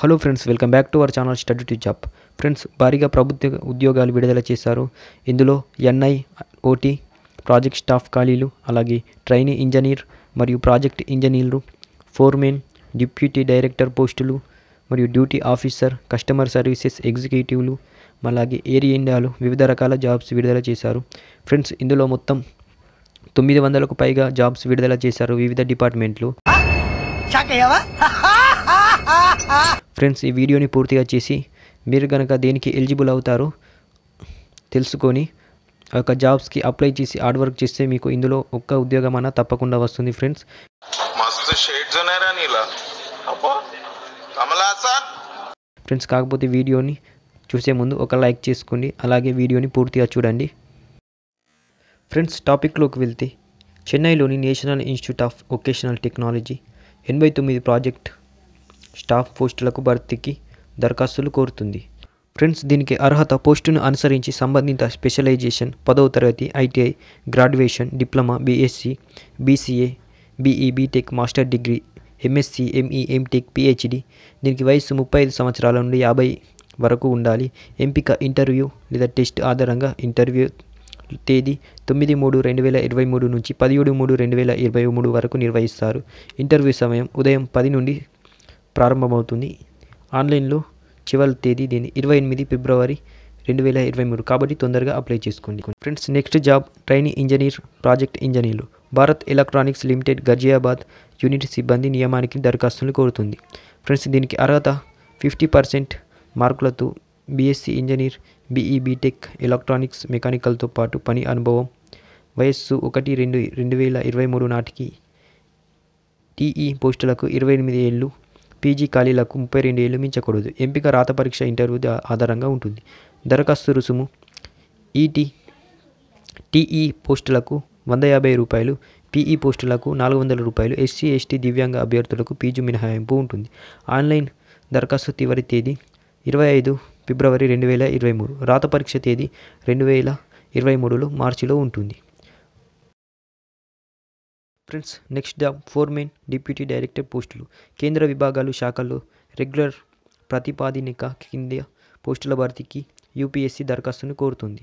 hello friends welcome back to our channel study to job friends భారీగా ప్రభుత్వ ఉద్యోగాలు విడుదల చేశారు ఇందులో ఎన్ఐ ఓటీ ప్రాజెక్ట్ స్టాఫ్ ఖాళీలు అలాగే ట్రైనీ ఇంజనీర్ మరియు ప్రాజెక్ట్ ఇంజనీర్లు ఫోర్మెన్ డిప్యూటీ డైరెక్టర్ పోస్టులు మరియు డ్యూటీ ఆఫీసర్ కస్టమర్ సర్వీసెస్ ఎగ్జిక్యూటివ్లు అలాగే ఏరియా ఇండియాలో వివిధ రకాల జాబ్స్ విడుదల చేశారు ఫ్రెండ్స్ ఇందులో మొత్తం తొమ్మిది వందలకు పైగా జాబ్స్ విడుదల చేశారు వివిధ డిపార్ట్మెంట్లు ఫ్రెండ్స్ ఈ వీడియోని పూర్తిగా చేసి మీరు కనుక దేనికి ఎలిజిబుల్ అవుతారో తెలుసుకొని ఆ యొక్క జాబ్స్కి అప్లై చేసి హార్డ్ వర్క్ చేస్తే మీకు ఇందులో ఒక్క ఉద్యోగం అన్నా తప్పకుండా వస్తుంది ఫ్రెండ్స్ ఫ్రెండ్స్ కాకపోతే వీడియోని చూసే ముందు ఒక లైక్ చేసుకోండి అలాగే వీడియోని పూర్తిగా చూడండి ఫ్రెండ్స్ టాపిక్లోకి వెళ్తే చెన్నైలోని national institute of vocational technology ఎనభై తొమ్మిది ప్రాజెక్ట్ స్టాఫ్ పోస్టులకు భర్తీకి దరఖాస్తులు కోరుతుంది ఫ్రెండ్స్ దీనికి అర్హత పోస్టును అనుసరించి సంబంధిత స్పెషలైజేషన్ పదవ తరగతి ITI graduation diploma BSc BCA BE BTech master degree MSc ME MTech PhD దీనికి వయసు ముప్పై ఐదు సంవత్సరాల నుండి యాభై వరకు ఉండాలి ఎంపిక ఇంటర్వ్యూ లేదా టెస్ట్ ఆధారంగా ఇంటర్వ్యూ తేదీ తొమ్మిది మూడు రెండు వేల ఇరవై మూడు నుంచి పదిహేడు మూడు రెండు వేల ఇరవై మూడు వరకు నిర్వహిస్తారు ఇంటర్వ్యూ సమయం ఉదయం పది నుండి ప్రారంభమవుతుంది ఆన్లైన్లో చివరి తేదీ దీని ఇరవై ఎనిమిది ఫిబ్రవరి రెండు వేల ఇరవై మూడు కాబట్టి తొందరగా అప్లై చేసుకోండి friends next job training engineer project ఇంజనీర్లు Bharat electronics limited Ghaziabad unit సిబ్బంది నియమానికి దరఖాస్తులు కోరుతుంది ఫ్రెండ్స్ దీనికి అర్హత ఫిఫ్టీ పర్సెంట్ మార్కులతో BSc engineer BE BTech electronics మెకానికల్తో పాటు పని అనుభవం వయస్సు ఒకటి రెండు రెండు వేల ఇరవై మూడు నాటికి టీఈ పోస్టులకు ఇరవై ఎనిమిది ఏళ్ళు పీజీ ఖాళీలకు ముప్పై రెండు ఏళ్ళు మించకూడదు ఎంపిక రాత పరీక్ష ఇంటర్వ్యూ ఆధారంగా ఉంటుంది దరఖాస్తు రుసుము ఈటీ e టీఈ e పోస్టులకు వంద యాభై రూపాయలు పీఈ e పోస్టులకు నాలుగు వందల రూపాయలు ఎస్సీ ఎస్టీ దివ్యాంగ అభ్యర్థులకు పీజీ మినహాయింపు ఉంటుంది ఆన్లైన్ దరఖాస్తు చివరి తేదీ ఇరవై ఐదు ఫిబ్రవరి రెండు వేల ఇరవై మూడు రాత పరీక్ష తేదీ రెండు వేల ఇరవై మూడులో మార్చిలో ఉంటుంది friends next the four main deputy director పోస్టులు కేంద్ర విభాగాలు శాఖల్లో రెగ్యులర్ ప్రతిపాదినిక కింద పోస్టుల భర్తీకి యూపీఎస్సీ దరఖాస్తును కోరుతుంది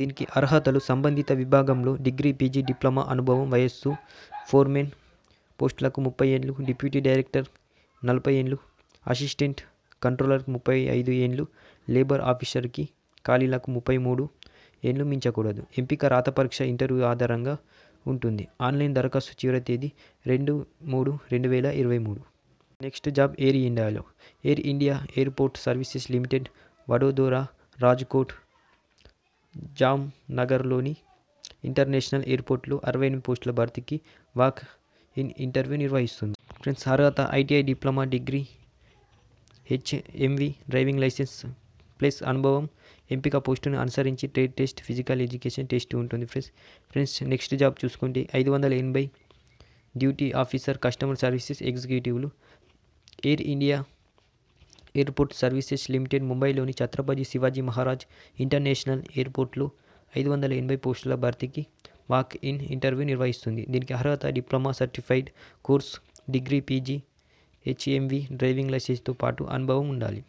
దీనికి అర్హతలు సంబంధిత విభాగంలో డిగ్రీ పీజీ డిప్లొమా అనుభవం వయస్సు ఫోర్మెన్ పోస్టులకు ముప్పై ఏళ్ళు డిప్యూటీ డైరెక్టర్ నలభై ఏళ్ళు అసిస్టెంట్ కంట్రోలర్ ముప్పై ఐదు ఏళ్ళు లేబర్ ఆఫీసర్కి ఖాళీలకు ముప్పై మూడు ఏళ్ళు మించకూడదు ఎంపిక రాత పరీక్ష ఇంటర్వ్యూ ఆధారంగా ఉంటుంది ఆన్లైన్ దరఖాస్తు చివరి తేదీ రెండు మూడు రెండు వేల ఇరవై మూడు నెక్స్ట్ జాబ్ ఎయిర్ ఇండియాలో Air India airport services limited Vadodara Rajkot జామ్ నగర్లోని ఇంటర్నేషనల్ ఎయిర్పోర్ట్లో అరవై ఎనిమిది పోస్టుల భర్తీకి వాక్ ఇన్ ఇంటర్వ్యూ నిర్వహిస్తుంది ఫ్రెండ్స్ అర్హత ITI diploma degree HMV driving licence plus అనుభవం ఎంపిక పోస్టును అనుసరించి trade test physical education test ఉంటుంది ఫ్రెండ్స్ ఫ్రెండ్స్ నెక్స్ట్ జాబ్ చూసుకోండి ఐదు వందల ఎనభై డ్యూటీ ఆఫీసర్ కస్టమర్ సర్వీసెస్ ఎగ్జిక్యూటివ్లు Air India airport services limited ముంబైలోని ఛత్రపతి శివాజీ మహారాజ్ ఇంటర్నేషనల్ ఎయిర్పోర్ట్లో ఐదు వందల ఎనభై పోస్టుల భర్తీకి వాక్ ఇన్ ఇంటర్వ్యూ నిర్వహిస్తుంది దీనికి అర్హత diploma certified course degree PG HMV driving లైసెన్స్తో పాటు అనుభవం ఉండాలి